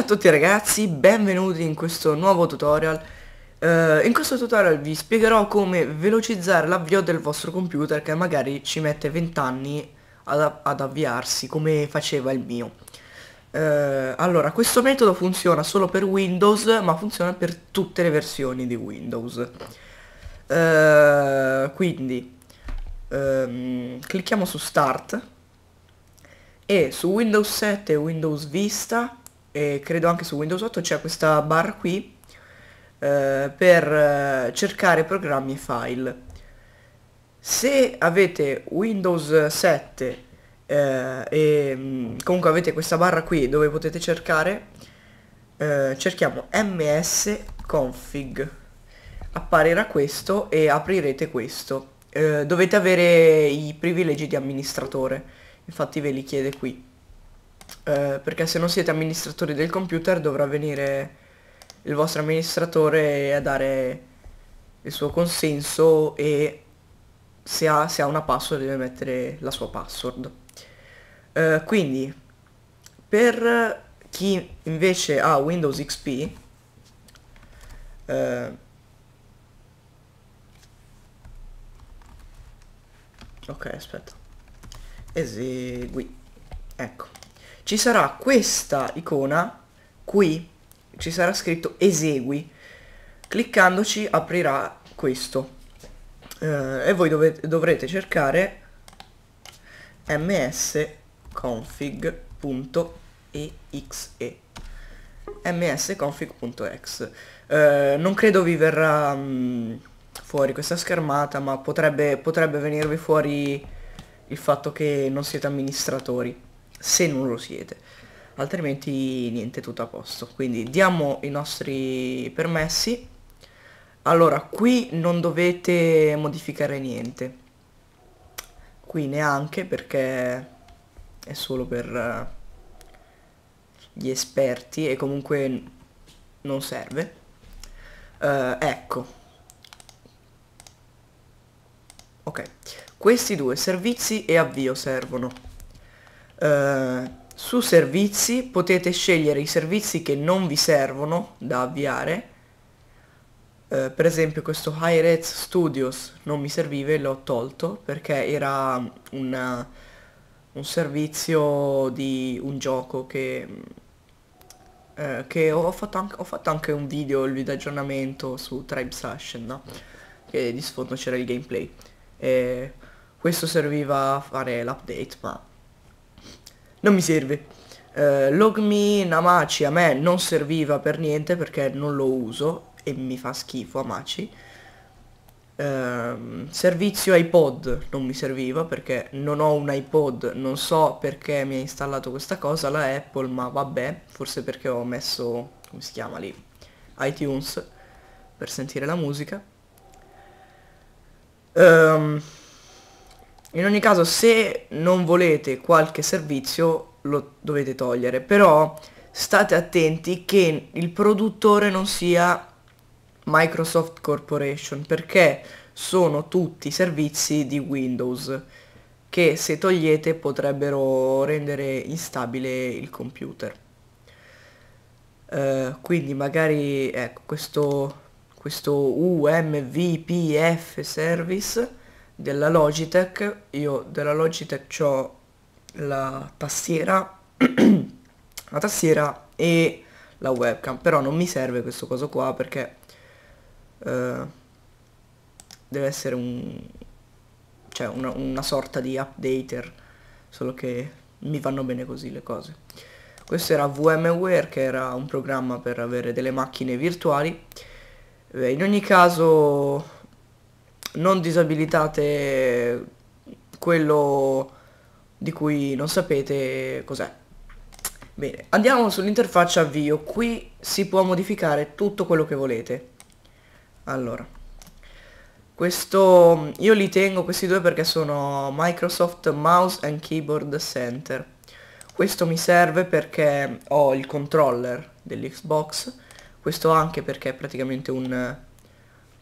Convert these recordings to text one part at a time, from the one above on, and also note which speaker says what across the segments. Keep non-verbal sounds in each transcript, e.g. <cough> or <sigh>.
Speaker 1: Ciao a tutti ragazzi, benvenuti in questo nuovo tutorial uh, In questo tutorial vi spiegherò come velocizzare l'avvio del vostro computer che magari ci mette 20 anni ad, ad avviarsi come faceva il mio uh, Allora, questo metodo funziona solo per Windows ma funziona per tutte le versioni di Windows uh, Quindi, um, clicchiamo su Start e su Windows 7 e Windows Vista e credo anche su Windows 8 c'è questa barra qui eh, per eh, cercare programmi e file. Se avete Windows 7 eh, e mm, comunque avete questa barra qui dove potete cercare, eh, cerchiamo config apparirà questo e aprirete questo. Eh, dovete avere i privilegi di amministratore, infatti ve li chiede qui eh, perché se non siete amministratori del computer dovrà venire il vostro amministratore a dare il suo consenso e se ha, se ha una password deve mettere la sua password. Eh, quindi per chi invece ha Windows XP eh, ok aspetta esegui ecco ci sarà questa icona qui, ci sarà scritto esegui. Cliccandoci aprirà questo. Eh, e voi dovete, dovrete cercare msconfig.exe msconfig.exe eh, non credo vi verrà mh, mm, fuori questa schermata ma potrebbe, potrebbe venirvi fuori il fatto che non siete amministratori se non lo siete altrimenti niente tutto a posto quindi diamo i nostri permessi allora qui non dovete modificare niente qui neanche perché è solo per eh, gli esperti e comunque non serve uh, ecco ok questi due servizi e avvio servono eh, su servizi potete scegliere i servizi che non vi servono da avviare eh, per esempio questo High Res Studios non mi serviva e l'ho tolto perché era una, un servizio di un gioco che eh, che ho fatto, anche, ho fatto anche un video, il video aggiornamento su Tribe Session, no? Che di sfondo c'era il gameplay. E eh, questo serviva a fare l'update, ma non mi serve. Eh, Logmi Namachi a me non serviva per niente perché non lo uso e mi fa schifo Amachi. Eh, servizio iPod non mi serviva perché non ho un iPod, non so perché mi ha installato questa cosa la Apple, ma vabbè, forse perché ho messo, come si chiama lì, iTunes per sentire la musica. Um, in ogni caso se non volete qualche servizio lo dovete togliere però state attenti che il produttore non sia Microsoft Corporation perché sono tutti servizi di Windows che se togliete potrebbero rendere instabile il computer uh, quindi magari ecco questo questo UMVPF service della Logitech, io della Logitech ho la tastiera, <clears throat> la tastiera e la webcam, però non mi serve questo coso qua perché eh, deve essere un, cioè una, una, sorta di updater, solo che mi vanno bene così le cose. Questo era VMware che era un programma per avere delle macchine virtuali. Beh, in ogni caso non disabilitate quello di cui non sapete cos'è. Bene, andiamo sull'interfaccia avvio, qui si può modificare tutto quello che volete. Allora, questo, io li tengo questi due perché sono Microsoft Mouse and Keyboard Center. Questo mi serve perché ho il controller dell'Xbox, questo anche perché è praticamente un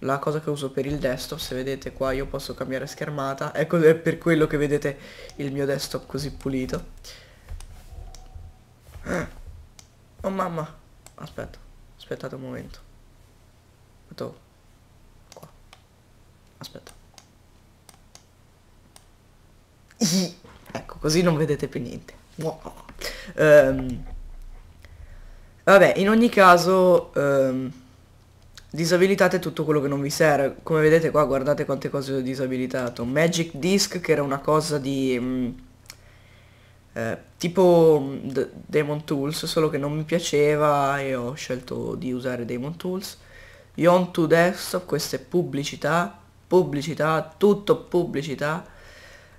Speaker 1: la cosa che uso per il desktop se vedete qua io posso cambiare schermata ecco è per quello che vedete il mio desktop così pulito ah. oh mamma aspetta aspettate un momento Metto qua aspetta <laughs> ecco così non vedete più niente wow. um, ehm, vabbè in ogni caso um, Disabilitate tutto quello che non vi serve. Come vedete qua, guardate quante cose ho disabilitato. Magic disk che era una cosa di... Mh, mm, eh, tipo mm, D Demon Tools, solo che non mi piaceva e ho scelto di usare Demon Tools. Yon to Desktop, è pubblicità, pubblicità, tutto pubblicità.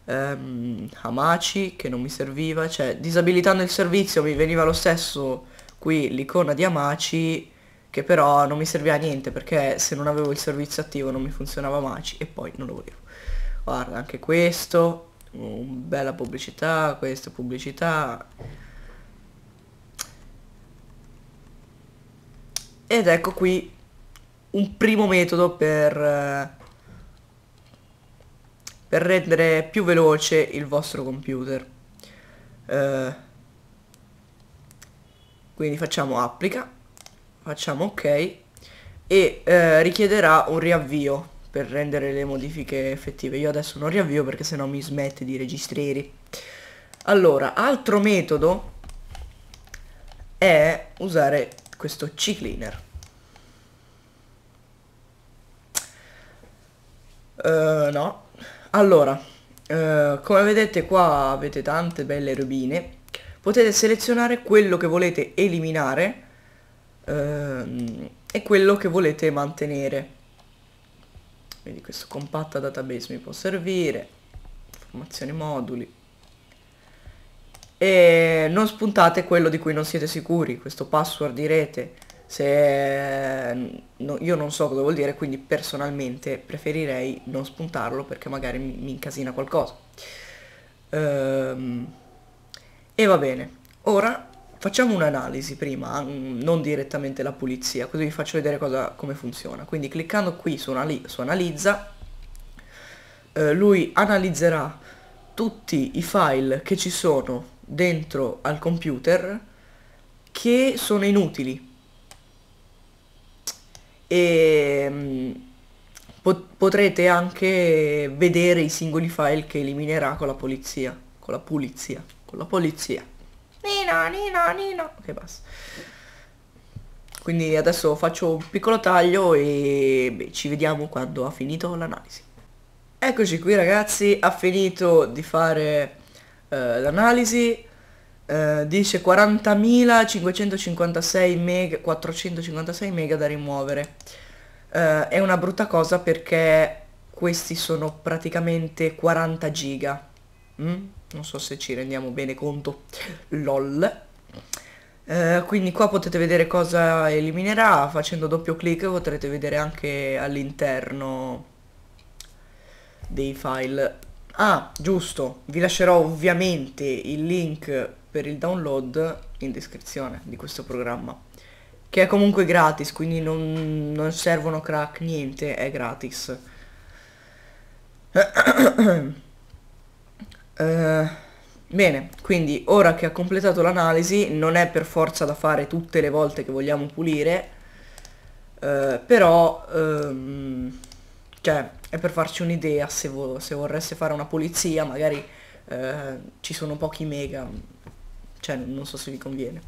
Speaker 1: Um, Hamachi che non mi serviva, cioè disabilitando il servizio mi veniva lo stesso qui l'icona di Hamachi che però non mi serviva a niente perché se non avevo il servizio attivo non mi funzionava mai e poi non lo volevo. Guarda, anche questo, um, bella pubblicità, questa pubblicità. Ed ecco qui un primo metodo per, per rendere più veloce il vostro computer. Uh, quindi facciamo applica facciamo ok e eh, richiederà un riavvio per rendere le modifiche effettive. Io adesso non riavvio perché sennò mi smette di registrare. Allora, altro metodo è usare questo C-Cleaner. Uh, eh, no. Allora, uh, come vedete qua avete tante belle rubine Potete selezionare quello che volete eliminare ehm, è quello che volete mantenere. Quindi questo compatta database mi può servire, formazione moduli. E non spuntate quello di cui non siete sicuri, questo password di rete. Se mm, no, io non so cosa vuol dire, quindi personalmente preferirei non spuntarlo perché magari mi, mi incasina qualcosa. Ehm, e va bene, ora Facciamo un'analisi prima, mm, non direttamente la pulizia, così vi faccio vedere cosa, come funziona. Quindi cliccando qui su, anali su analizza, eh, lui analizzerà tutti i file che ci sono dentro al computer che sono inutili. E mm, pot potrete anche vedere i singoli file che eliminerà con la polizia. Con la pulizia. Con la polizia. Nino, Nino, Nino. Ok, basta. Quindi adesso faccio un piccolo taglio e beh, ci vediamo quando ha finito l'analisi. Eccoci qui ragazzi, ha finito di fare eh, l'analisi. Eh, dice 40.556 mega, 456 mega da rimuovere. Eh, è una brutta cosa perché questi sono praticamente 40 giga mm? non so se ci rendiamo bene conto, lol. Eh, quindi qua potete vedere cosa eliminerà, facendo doppio clic potrete vedere anche all'interno dei file. Ah, giusto, vi lascerò ovviamente il link per il download in descrizione di questo programma che è comunque gratis, quindi non, non servono crack niente, è gratis. <clears throat> Eh, bene, quindi ora che ha completato l'analisi, non è per forza da fare tutte le volte che vogliamo pulire, eh, però ehm, cioè, è per farci un'idea se, vo se, vorreste fare una pulizia, magari eh, ci sono pochi mega, cioè non so se vi conviene.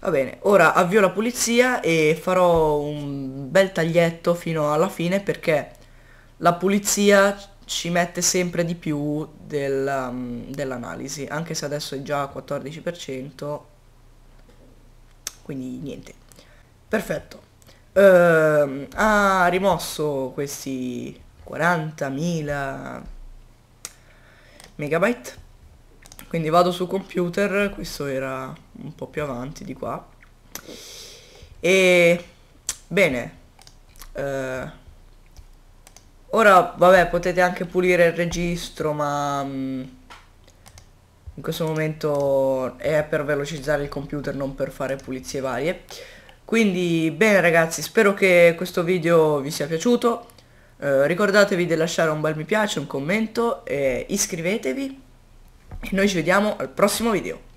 Speaker 1: Va bene, ora avvio la pulizia e farò un bel taglietto fino alla fine perché la pulizia ci mette sempre di più del, um, dell'analisi, anche se adesso è già 14%, quindi niente. Perfetto. Uh, ha rimosso questi 40.000 megabyte, quindi vado su computer, questo era un po' più avanti di qua, e bene. Uh, Ora, vabbè, potete anche pulire il registro, ma mm, in questo momento è per velocizzare il computer, non per fare pulizie varie. Quindi, bene ragazzi, spero che questo video vi sia piaciuto. Eh, ricordatevi di lasciare un bel mi piace, un commento, e iscrivetevi. E noi ci vediamo al prossimo video.